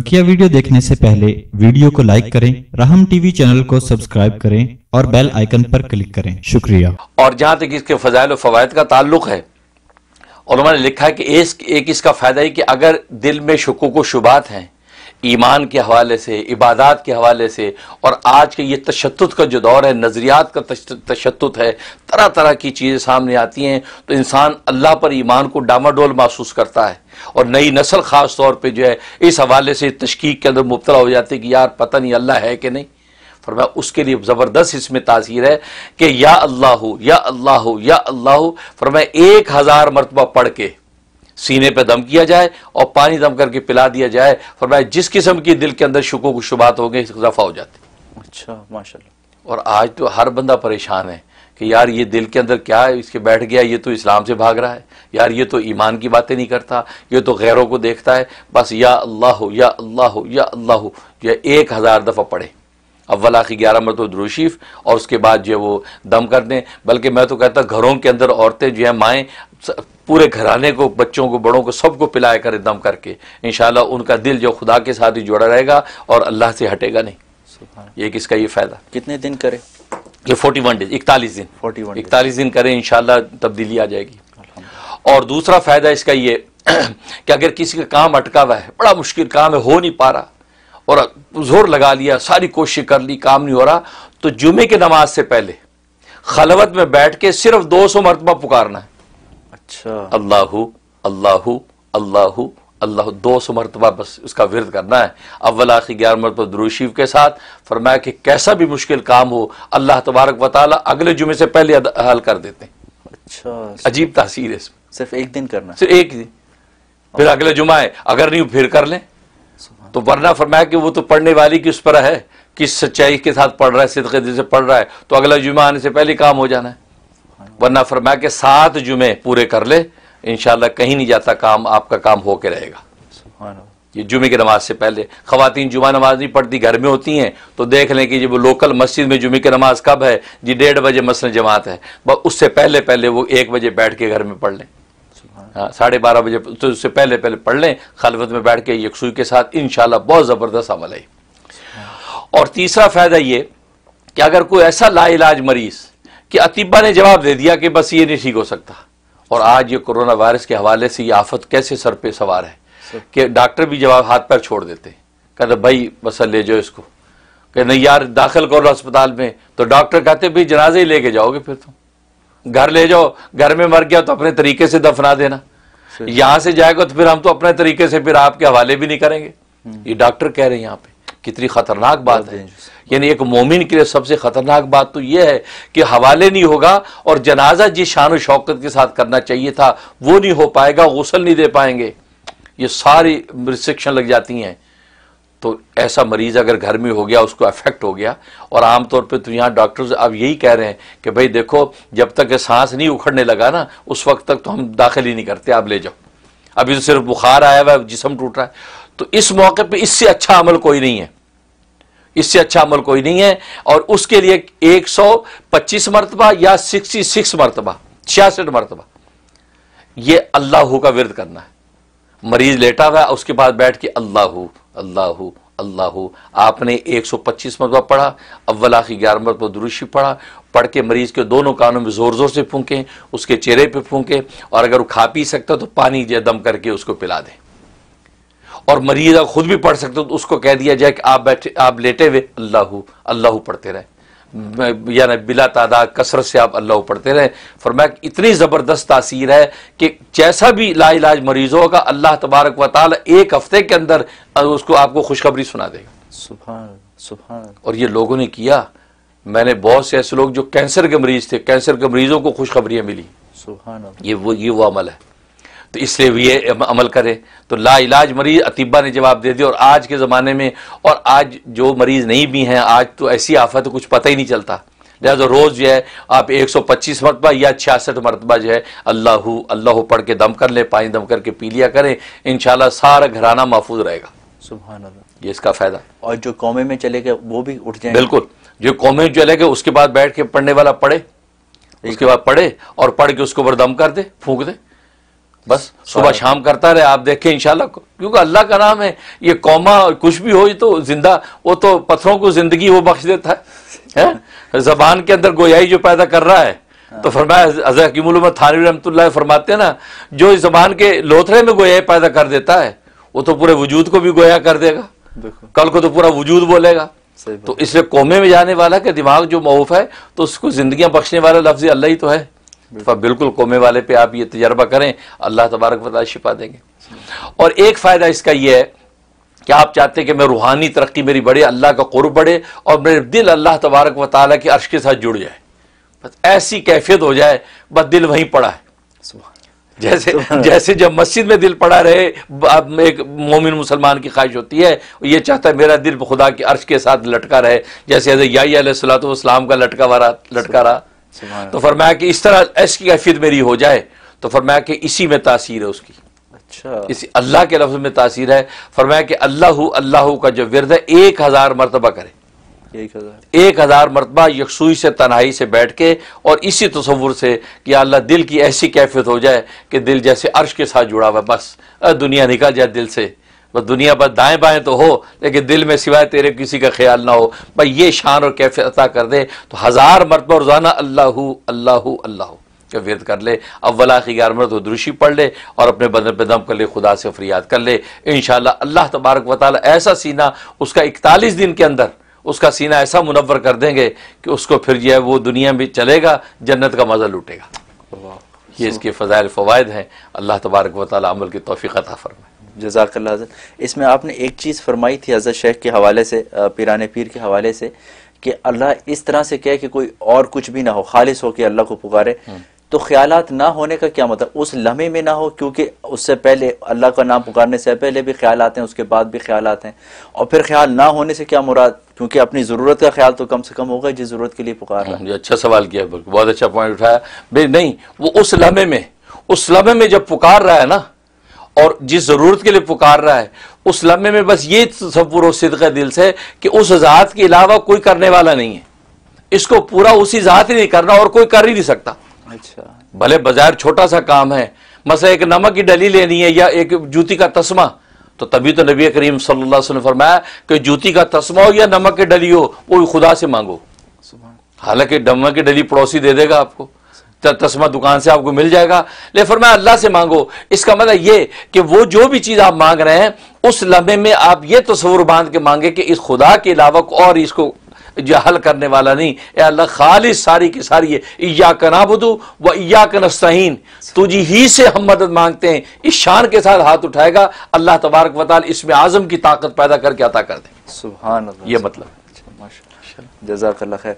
बकिया वीडियो देखने से पहले वीडियो को लाइक करें रहम टीवी चैनल को सब्सक्राइब करें और बेल आइकन पर क्लिक करें शुक्रिया और जहां तक इसके फजाइल फवायद का ताल्लुक है और उन्होंने लिखा है कि एक इसका फायदा है कि अगर दिल में को शुबात हैं ईमान के हवाले से इबादत के हवाले से और आज के ये तशद का जो दौर है नज़रियात का तशद है तरह तरह की चीज़ें सामने आती हैं तो इंसान अल्लाह पर ईमान को डामाडोल महसूस करता है और नई नस्ल ख़ास तौर पर जो है इस हवाले से तशकीक के अंदर मुबतला हो जाती है कि यार पता नहीं अल्लाह है कि नहीं मैं उसके लिए ज़बरदस्त इसमें तासीर है कि या अल्लाह या अल्लाह या अल्लाह मैं एक हज़ार मरतबा पढ़ के सीने पर दम किया जाए और पानी दम करके पिला दिया जाए फरमाया जिस किस्म की दिल के अंदर शुकों को शुबात हो गई दफ़ा हो जाती अच्छा माशा और आज तो हर बंदा परेशान है कि यार ये दिल के अंदर क्या है इसके बैठ गया ये तो इस्लाम से भाग रहा है यार ये तो ईमान की बातें नहीं करता ये तो गैरों को देखता है बस या अल्लाह या अल्लाह या अल्लाह या एक हज़ार दफ़ा पढ़े अव्वल आखिर ग्यारह मरत द्रोशीफ और उसके बाद जो है वो दम कर दें बल्कि मैं तो कहता घरों के अंदर औरतें जो है माएँ पूरे घराने को बच्चों को बड़ों को सबको पिलाया करें दम करके इन उनका दिल जो खुदा के साथ ही जुड़ा रहेगा और अल्लाह से हटेगा नहीं ये किसका ये फ़ायदा कितने दिन करें ये फोर्टी वन डेज इकतालीस दिन फोर्टी वन इकतालीस दिन करें इन तब्दीली आ जाएगी और दूसरा फ़ायदा इसका ये कि अगर किसी का काम अटका हुआ है बड़ा मुश्किल काम है हो नहीं पा रहा और जोर लगा लिया सारी कोशिश कर ली काम नहीं हो रहा तो जुमे की नमाज से पहले खलवत में बैठ के सिर्फ दो सौ मरतबा पुकारना है अच्छा अल्लाह अल्लाह अल्लाह अल्लाह दो सौ मरतबा बस उसका विरद करना है अव्वल आखिर ग्यारह मरतबा दुरुशीफ के साथ फरमाया कि कैसा भी मुश्किल काम हो अल्लाह तबारक वाली अगले जुमे से पहले हल कर देते हैं अच्छा अजीब तासीर है इसमें सिर्फ एक दिन करना सिर्फ एक दिन फिर अगले जुमा है अगर नहीं फिर कर लें तो वरना फरमाया कि वो तो पढ़ने वाली की उस पर है किस सच्चाई के साथ पढ़ रहा है सिद्ध दिल से पढ़ रहा है तो अगला जुमा आने से पहले काम हो जाना है वरना फरमाया कि सात जुमे पूरे कर ले इन कहीं नहीं जाता काम आपका काम होके रहेगा ये जुमे की नमाज से पहले खातन जुमा नमाज नहीं पढ़ती घर में होती हैं तो देख लें कि जब लोकल मस्जिद में जुमे की नमाज कब है जी डेढ़ बजे मसल जमात है उससे पहले पहले वो एक बजे बैठ के घर में पढ़ लें हाँ, साढ़े बारह बजे तो उससे पहले पहले पढ़ लें खालवत में बैठ के यकसुई के साथ इन बहुत ज़बरदस्त अमल है और तीसरा फ़ायदा ये कि अगर कोई ऐसा लाइलाज मरीज़ कि अतिबा ने जवाब दे दिया कि बस ये नहीं ठीक हो सकता और आज ये कोरोना वायरस के हवाले से ये आफत कैसे सर पे सवार है कि डॉक्टर भी जवाब हाथ पैर छोड़ देते हैं कहते भाई बस ले जाओ इसको कह नहीं यार दाखिल करो अस्पताल में तो डॉक्टर कहते भाई जनाजे ही लेके जाओगे फिर तुम घर ले जाओ घर में मर गया तो अपने तरीके से दफना देना यहां से जाएगा तो फिर हम तो अपने तरीके से फिर आपके हवाले भी नहीं करेंगे हम्म। ये डॉक्टर कह रहे हैं यहाँ पे कितनी खतरनाक बात है यानी एक मोमिन के लिए सबसे खतरनाक बात तो यह है कि हवाले नहीं होगा और जनाजा जिस शान शौकत के साथ करना चाहिए था वो नहीं हो पाएगा गसल नहीं दे पाएंगे ये सारी रिस्ट्रिक्शन लग जाती हैं तो ऐसा मरीज़ अगर घर में हो गया उसको अफेक्ट हो गया और आमतौर पे तो यहाँ डॉक्टर्स अब यही कह रहे हैं कि भाई देखो जब तक ये सांस नहीं उखड़ने लगा ना उस वक्त तक तो हम दाखिल ही नहीं करते आप ले जाओ अभी तो सिर्फ बुखार आया हुआ है जिसम टूट रहा है तो इस मौके पर इससे अच्छा अमल कोई नहीं है इससे अच्छा अमल कोई नहीं है और उसके लिए एक सौ पच्चीस मरतबा या सिक्सटी सिक्स मरतबा छियासठ मरतबा यह अल्लाह का विरद करना है मरीज लेटा हुआ उसके बाद बैठ के अल्लाह अल्लाह अल्लाह आपने 125 मरतबा पढ़ा अव्वल आखिर ग्यारह मरतबा दुरुशी पढ़ा पढ़ के मरीज़ के दोनों कानों में ज़ोर ज़ोर से फूकें उसके चेहरे पे फूकें और अगर वो खा पी सकता तो पानी दम करके उसको पिला दें और मरीज़ खुद भी पढ़ सकते तो उसको कह दिया जाए कि आप बैठे आप लेटे हुए अल्लाह अल्लाह पढ़ते रहे यानी बिला तादा कसरत से आप अल्लाह पढ़ते रहें फरमाया इतनी ज़बरदस्त तासीर है कि जैसा भी लाइलाज मरीज़ होगा अल्लाह तबारक व ताल एक हफ़्ते के अंदर उसको आपको खुशखबरी सुना देगा सुबह सुबह और ये लोगों ने किया मैंने बहुत से ऐसे लोग जो कैंसर के मरीज़ थे कैंसर के मरीज़ों को खुशखबरियाँ मिली ये वो ये वो अमल है तो इसलिए भी ये अमल करे तो ला इलाज मरीज अतिबा ने जवाब दे दिया और आज के ज़माने में और आज जो मरीज़ नहीं भी हैं आज तो ऐसी आफत तो कुछ पता ही नहीं चलता लिहाजा रोज़ जो है आप 125 मरतबा या छियासठ मरतबा जो है अल्लाह अल्लाह पढ़ के दम कर लें पानी दम करके पी लिया करें इन सारा घराना महफूज रहेगा सुबह ये इसका फ़ायदा और जो कौमे में चले गए वो भी उठ जाए बिल्कुल जो कौमे गए उसके बाद बैठ के पढ़ने वाला पढ़े उसके बाद पढ़े और पढ़ के उसके ऊपर दम कर दे फूक दे बस सुबह शाम करता रहे आप देखें इंशाल्लाह क्योंकि अल्लाह का नाम है ये कौमा कुछ भी हो तो जिंदा वो तो पत्थरों को जिंदगी वो बख्श देता है, है? जबान के अंदर गोयाई जो पैदा कर रहा है हाँ। तो फरमाया थानवी रहमत फरमाते ना जो इस जबान के लोथरे में गोयाई पैदा कर देता है वो तो पूरे वजूद को भी गोया कर देगा कल को तो पूरा वजूद बोलेगा तो इसलिए कोमे में जाने वाला के दिमाग जो मऊफ है तो उसको जिंदगी बख्शने वाला लफ्ज अल्लाह ही तो है बिल्कुल कोमे वाले पे आप ये तजर्बा करें अल्लाह तबारक वाली शिफा देंगे और एक फ़ायदा इसका यह है कि आप चाहते हैं कि मैं रूहानी तरक्की मेरी बढ़े अल्लाह का कुर बढ़े और मेरे दिल अल्लाह तबारक व के अर्श के साथ जुड़ जाए बस ऐसी कैफियत हो जाए बस दिल वहीं पड़ा है जैसे जैसे जब मस्जिद में दिल पड़ा रहे अब एक मोमिन मुसलमान की ख्वाहिश होती है ये चाहता है मेरा दिल खुदा के अर्श के साथ लटका रहे जैसे याई सलात का लटका वारा लटका रहा तो फरमाया कि इस तरह ऐसी कैफियत मेरी हो जाए तो फरमाया कि इसी में तासीर है उसकी अच्छा इसी अल्लाह के लफ्ज में तासीर है फरमाया कि अल्लाह अल्लाह का जो विरद है एक हजार मरतबा करे एक हजार एक हजार मरतबा यकसुई से तनाई से बैठ के और इसी तस्वुर से कि अल्लाह दिल की ऐसी कैफियत हो जाए कि दिल जैसे अर्श के साथ जुड़ा हुआ बस दुनिया निकल जाए दिल से बस तो दुनिया भर दाएं बाएं तो हो लेकिन दिल में सिवाय तेरे किसी का ख्याल ना हो भाई ये शान और कैफ अता कर दे तो हज़ार मरतबा रोज़ाना अल्लाह अल्लाह अल्लाह का कर ले अव्वला की ग्यारह मरत तो दुरुशी पढ़ ले और अपने बदन पे दम कर ले खुदा से फरियाद कर ले इन अल्लाह तबारक वाली ऐसा सीना उसका इकतालीस दिन के अंदर उसका सीना ऐसा मुनवर कर देंगे कि उसको फिर जो है वो दुनिया में चलेगा जन्नत का मज़ा लूटेगा ये इसके फजायल फ़वाद हैं अल्लाह तबारक वाली अमल की तोफ़ी अता फरमाए जजाक इसमें आपने एक चीज़ फरमाई थी हज़रत शेख के हवाले से पिरान पीर के हवाले से कि अल्लाह इस तरह से कहे कि कोई और कुछ भी ना हो खालिश हो के अल्लाह को पुकारे हम्म। तो ख्याल ना होने का क्या मतलब उस लम्हे में ना हो क्योंकि उससे पहले अल्लाह का नाम पुकारने से पहले भी ख्याल आते हैं उसके बाद भी ख्याल आते हैं और फिर ख्याल ना होने से क्या मुराद क्योंकि अपनी ज़रूरत का ख्याल तो कम से कम होगा जिस ज़रूरत के लिए पुकार रहा है हम्म, अच्छा सवाल किया बहुत अच्छा पॉइंट उठाया भाई नहीं वो उस लम्हे में उस लम्हे में जब पुकार रहा है ना और जिस ज़रूरत के लिए पुकार रहा है उस लम्हे में बस ये तस्वुर सिदक दिल से कि उस ज़ात के अलावा कोई करने वाला नहीं है इसको पूरा उसी ज़ात ही नहीं करना और कोई कर ही नहीं सकता अच्छा भले बाजार छोटा सा काम है मसला एक नमक की डली लेनी है या एक जूती का तस्मा तो तभी तो नबी करीम सल्लल्लाहु अलैहि वसल्लम ने फरमाया कि जूती का तस्मा हो या नमक की डली हो वो खुदा से मांगो हालांकि नमक की डली पड़ोसी दे देगा आपको तस्मा दुकान से आपको मिल जाएगा ले मैं अल्लाह से मांगो इसका मतलब ये कि वो जो भी चीज़ आप मांग रहे हैं उस लम्हे में आप ये तस्वुर बांध के मांगे कि इस खुदा के अलावा और इसको जो हल करने वाला नहीं ए अल्लाह खालिश सारी की सारी है या का नाबुदू व या का नस्तीन तुझी ही से हम मदद मांगते हैं इस शान के साथ हाथ उठाएगा अल्लाह तबारक वाल इसमें आज़म की ताकत पैदा करके अता कर दे सुबह ये मतलब अच्छा, जजाक